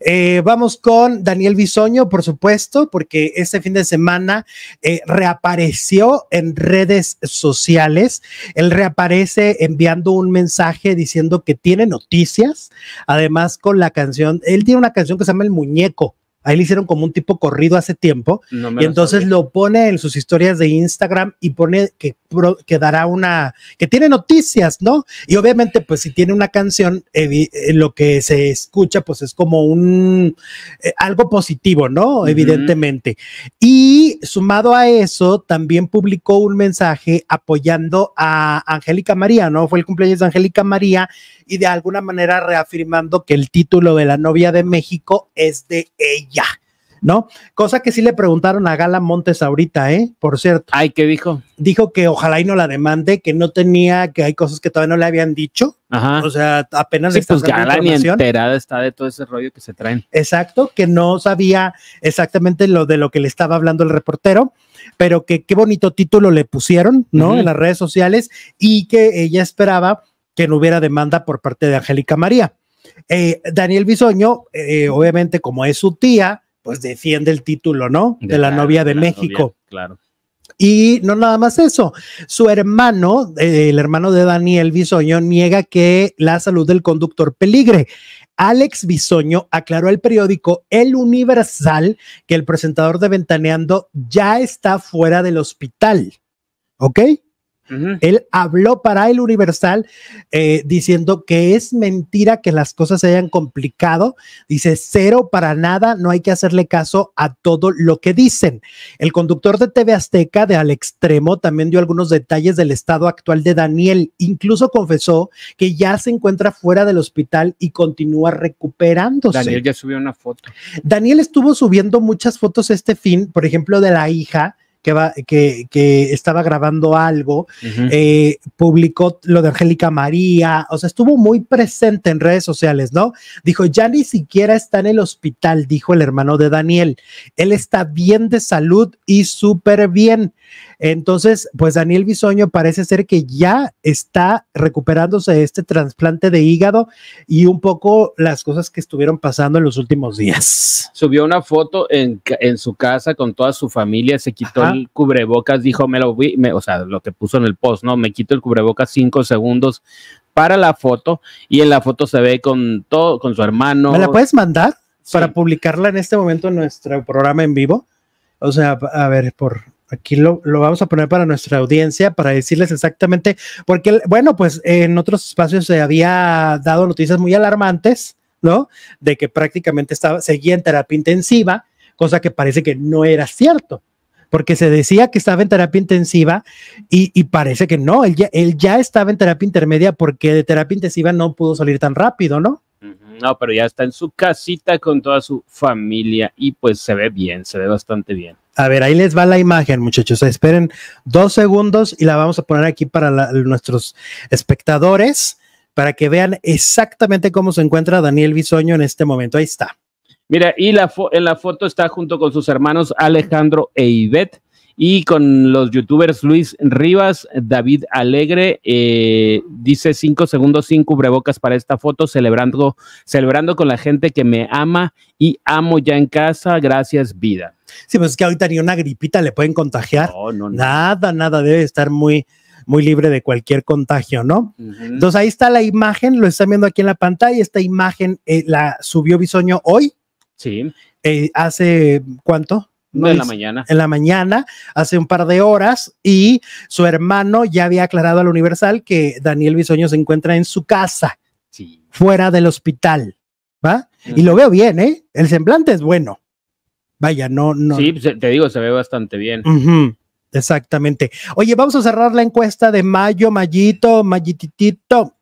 Eh, vamos con Daniel Bisoño, por supuesto, porque este fin de semana eh, reapareció en redes sociales. Él reaparece enviando un mensaje diciendo que tiene noticias, además con la canción, él tiene una canción que se llama El Muñeco. Ahí le hicieron como un tipo corrido hace tiempo. y entonces lo pone en sus historias de Instagram y pone que, que dará una, que tiene noticias, ¿no? Y obviamente, pues si tiene una canción, eh, lo que se escucha, pues es como un, eh, algo positivo, ¿no? Evidentemente. Y sumado a eso, también publicó un mensaje apoyando a Angélica María, ¿no? Fue el cumpleaños de Angélica María y de alguna manera reafirmando que el título de la novia de México es de ella, ¿no? Cosa que sí le preguntaron a Gala Montes ahorita, ¿eh? Por cierto. Ay, ¿qué dijo? Dijo que ojalá y no la demande, que no tenía, que hay cosas que todavía no le habían dicho. Ajá. O sea, apenas sí, pues ni enterada está de todo ese rollo que se traen. Exacto, que no sabía exactamente lo de lo que le estaba hablando el reportero pero que qué bonito título le pusieron, ¿no? En las redes sociales y que ella esperaba que no hubiera demanda por parte de Angélica María. Eh, Daniel Bisoño, eh, obviamente como es su tía, pues defiende el título, ¿no? De, la, novia de, México. claro. Y no nada más eso, su hermano, eh, el hermano de Daniel Bisoño, niega que la salud del conductor peligre. Alex Bisoño aclaró al periódico El Universal que el presentador de Ventaneando ya está fuera del hospital. ¿Ok? Él habló para el Universal eh, diciendo que es mentira que las cosas se hayan complicado. Dice cero para nada, no hay que hacerle caso a todo lo que dicen. El conductor de TV Azteca de Al Extremo también dio algunos detalles del estado actual de Daniel. Incluso confesó que ya se encuentra fuera del hospital y continúa recuperándose. Daniel ya subió una foto. Daniel estuvo subiendo muchas fotos este fin, por ejemplo, de la hija que, estaba grabando algo, eh, publicó lo de Angélica María, o sea, estuvo muy presente en redes sociales, ¿no? Dijo, ya ni siquiera está en el hospital, dijo el hermano de Daniel, él está bien de salud y súper bien. Entonces, pues Daniel Bisoño parece ser que ya está recuperándose este trasplante de hígado y un poco las cosas que estuvieron pasando en los últimos días. Subió una foto en, su casa con toda su familia, se quitó el cubrebocas, dijo, me lo vi, o sea, lo que puso en el post, ¿no? Me quito el cubrebocas cinco segundos para la foto y en la foto se ve con todo, con su hermano. ¿Me la puedes mandar? Para publicarla en este momento en nuestro programa en vivo. O sea, a ver, por Aquí lo, vamos a poner para nuestra audiencia, para decirles exactamente, porque, bueno, pues en otros espacios se había dado noticias muy alarmantes, ¿no? De que prácticamente estaba, seguía en terapia intensiva, cosa que parece que no era cierto, porque se decía que estaba en terapia intensiva y, y parece que no, él él ya estaba en terapia intermedia porque de terapia intensiva no pudo salir tan rápido, ¿no? No, pero ya está en su casita con toda su familia y pues se ve bien, se ve bastante bien. A ver, ahí les va la imagen, muchachos. Esperen dos segundos y la vamos a poner aquí para nuestros espectadores para que vean exactamente cómo se encuentra Daniel Bisoño en este momento. Ahí está. Mira, y la en la foto está junto con sus hermanos Alejandro e Ivette y con los youtubers Luis Rivas, David Alegre, eh, dice 5 segundos sin cubrebocas para esta foto, celebrando, celebrando con la gente que me ama y amo ya en casa. Gracias, vida. Sí, pues es que ahorita ni una gripita le pueden contagiar. No, no, Nada, nada, debe estar muy, muy libre de cualquier contagio, ¿no? Entonces ahí está la imagen, lo están viendo aquí en la pantalla, esta imagen eh, la subió Bisoño hoy. Sí. Eh, ¿Hace cuánto? ¿no? En la mañana. En la mañana, hace un par de horas, y su hermano ya había aclarado al Universal que Daniel Bisoño se encuentra en su casa, fuera del hospital, ¿va? Y lo veo bien, ¿eh? El semblante es bueno. Vaya, no, no. Sí, te digo, se ve bastante bien. Exactamente. Oye, vamos a cerrar la encuesta de mayo, mayito, mayititito.